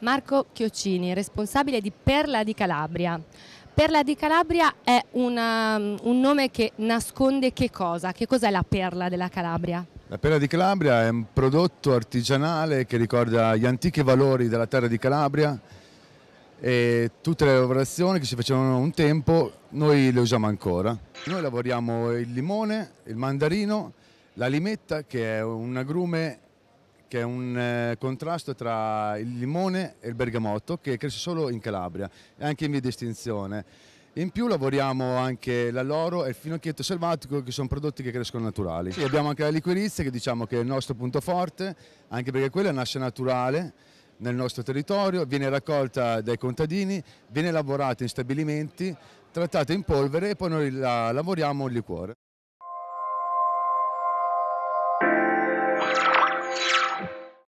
Marco Chioccini, responsabile di Perla di Calabria. Perla di Calabria è una, um, un nome che nasconde che cosa? Che cos'è la perla della Calabria? La perla di Calabria è un prodotto artigianale che ricorda gli antichi valori della terra di Calabria e tutte le lavorazioni che si facevano un tempo noi le usiamo ancora. Noi lavoriamo il limone, il mandarino, la limetta che è un agrume che è un eh, contrasto tra il limone e il bergamotto che cresce solo in Calabria e anche in via di estinzione. In più lavoriamo anche l'alloro e il finocchietto selvatico che sono prodotti che crescono naturali. Sì, abbiamo anche la liquirizia che diciamo che è il nostro punto forte, anche perché quella nasce naturale nel nostro territorio, viene raccolta dai contadini, viene lavorata in stabilimenti, trattata in polvere e poi noi la lavoriamo in liquore.